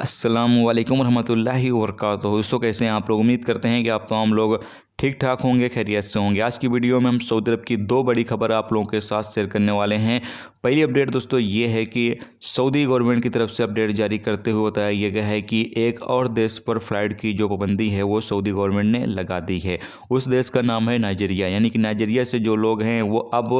असलम वरहमल वर्क दोस्तों कैसे हैं आप लोग उम्मीद करते हैं कि आप तमाम लोग ठीक ठाक होंगे खैरियत से होंगे आज की वीडियो में हम सऊदी अरब की दो बड़ी खबर आप लोगों के साथ शेयर करने वाले हैं पहली अपडेट दोस्तों ये है कि सऊदी गवर्नमेंट की तरफ से अपडेट जारी करते हुए बताया यह गया है कि एक और देश पर फ्लाइट की जो पाबंदी है वो सऊदी गवर्नमेंट ने लगा दी है उस देश का नाम है नाइजीरिया यानी कि नाइजीरिया से जो लोग हैं वो अब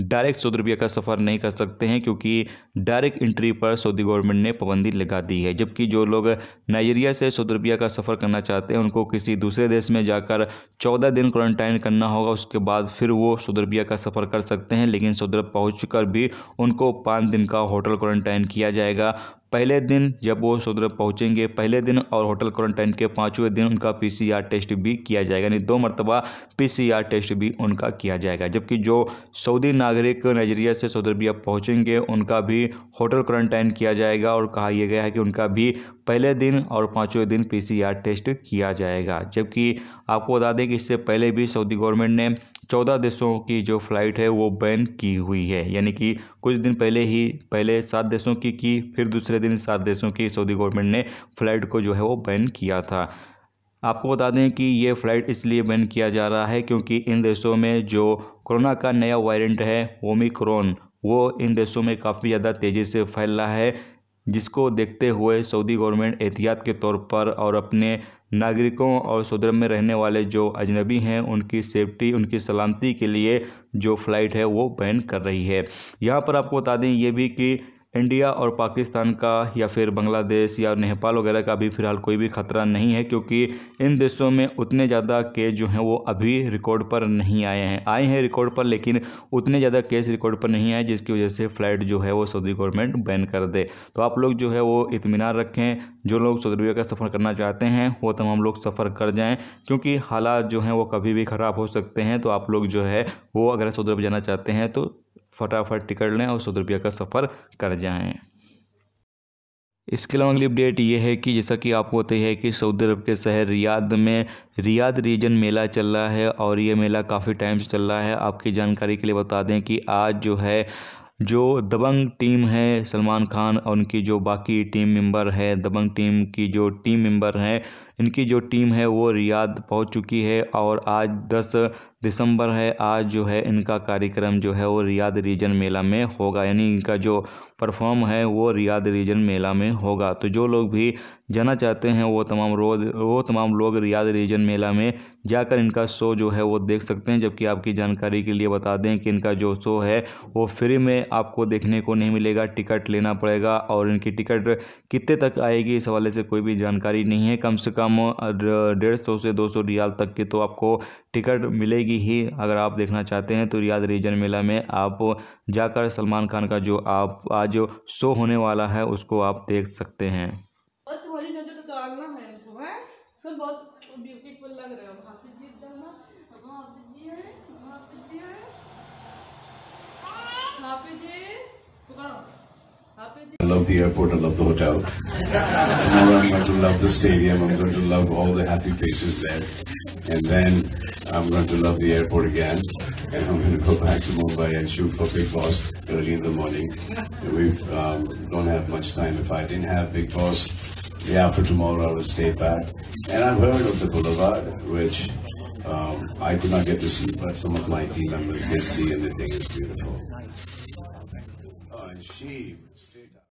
डायरेक्ट सऊदी अरबिया का सफ़र नहीं कर सकते हैं क्योंकि डायरेक्ट इंट्री पर सऊदी गवर्नमेंट ने पाबंदी लगा दी है जबकि जो लोग नाइजीरिया से सऊदी अरबिया का सफ़र करना चाहते हैं उनको किसी दूसरे देश में जाकर चौ चौदह दिन क्वारंटाइन करना होगा उसके बाद फिर वो सौदरबिया का सफ़र कर सकते हैं लेकिन सौदरब पहुँच भी उनको पाँच दिन का होटल क्वारंटाइन किया जाएगा पहले दिन जब वो सऊदी अरब पहुँचेंगे पहले दिन और होटल क्वारंटाइन के पाँचवें दिन उनका पीसीआर टेस्ट भी किया जाएगा यानी दो मरतबा पीसीआर टेस्ट भी उनका किया जाएगा जबकि जो सऊदी नागरिक नाइजीरिया से सऊदी अरबिया पहुँचेंगे उनका भी होटल क्वारंटाइन किया जाएगा और कहा यह गया है कि उनका भी पहले दिन और पाँचवें दिन पी टेस्ट किया जाएगा जबकि आपको बता दें कि इससे पहले भी सऊदी गवर्नमेंट ने चौदह देशों की जो फ़्लाइट है वो बैन की हुई है यानी कि कुछ दिन पहले ही पहले सात देशों की की फिर दूसरे दिन सात देशों की सऊदी गवर्नमेंट ने फ़्लाइट को जो है वो बैन किया था आपको बता दें कि ये फ़्लाइट इसलिए बैन किया जा रहा है क्योंकि इन देशों में जो कोरोना का नया वायरेंट है ओमिक्रोन वो इन देशों में काफ़ी ज़्यादा तेज़ी से फैल रहा है जिसको देखते हुए सऊदी गवर्नमेंट एहतियात के तौर पर और अपने नागरिकों और सदर में रहने वाले जो अजनबी हैं उनकी सेफ्टी उनकी सलामती के लिए जो फ़्लाइट है वो बैन कर रही है यहाँ पर आपको बता दें ये भी कि इंडिया और पाकिस्तान का या फिर बांग्लादेश या नेपाल वगैरह का भी फ़िलहाल कोई भी ख़तरा नहीं है क्योंकि इन देशों में उतने ज़्यादा केस जो हैं वो अभी रिकॉर्ड पर नहीं आए हैं आए हैं रिकॉर्ड पर लेकिन उतने ज़्यादा केस रिकॉर्ड पर नहीं आए जिसकी वजह से फ़्लाइट जो है वो सऊदी गवर्नमेंट बैन कर दे तो आप लोग जो है वो इतमान रखें जो लोग सऊदी अरबिया का सफ़र करना चाहते हैं वो तमाम लोग सफ़र कर जाएँ क्योंकि हालात जो हैं वो कभी भी ख़राब हो सकते हैं तो आप लोग जो है वो अगर सऊदी अरब जाना चाहते हैं तो फटाफट टिकट लें और सौ रुपया का सफ़र कर जाएँ इसके अलावा अगली अपडेट ये है कि जैसा कि आपको पता है कि सऊदी अरब के शहर रियाद में रियाद रीजन मेला चल रहा है और ये मेला काफ़ी टाइम से चल रहा है आपकी जानकारी के लिए बता दें कि आज जो है जो दबंग टीम है सलमान खान और उनकी जो बाकी टीम मेंबर है दबंग टीम की जो टीम मेंबर हैं इनकी जो टीम है वो रियाद पहुंच चुकी है और आज 10 दिसंबर है आज जो है इनका कार्यक्रम जो है वो रियाद रीजन मेला में होगा यानी इनका जो परफॉर्म है वो रियाद रीजन मेला में होगा तो जो लोग भी जाना चाहते हैं वो तमाम रोज वो तमाम लोग रियाद रीजन मेला में जाकर इनका शो जो है वो देख सकते हैं जबकि आपकी जानकारी के लिए बता दें कि इनका जो शो है वो फ्री में आपको देखने को नहीं मिलेगा टिकट लेना पड़ेगा और इनकी टिकट कितने तक आएगी इस हवाले से कोई भी जानकारी नहीं है कम से कम डेढ़ सौ से दो सौ रियाल तक की तो आपको टिकट मिलेगी ही अगर आप देखना चाहते हैं तो रियाद रीजन मेला में आप जाकर सलमान खान का जो आप आज शो होने वाला है उसको आप देख सकते हैं I love the airport, I love the hotel. Tomorrow I'm going to love the stadium, I'm going to love all the happy faces there. And then I'm going to love the airport again, and I'm going to go back to Mumbai and shoot for Big Boss early in the morning. We um, don't have much time. If I didn't have Big Boss, yeah, for tomorrow I will stay back. And I've heard of the Boulevard, which um, I could not get to see, but some of my team members did see, and the thing is beautiful. Uh, she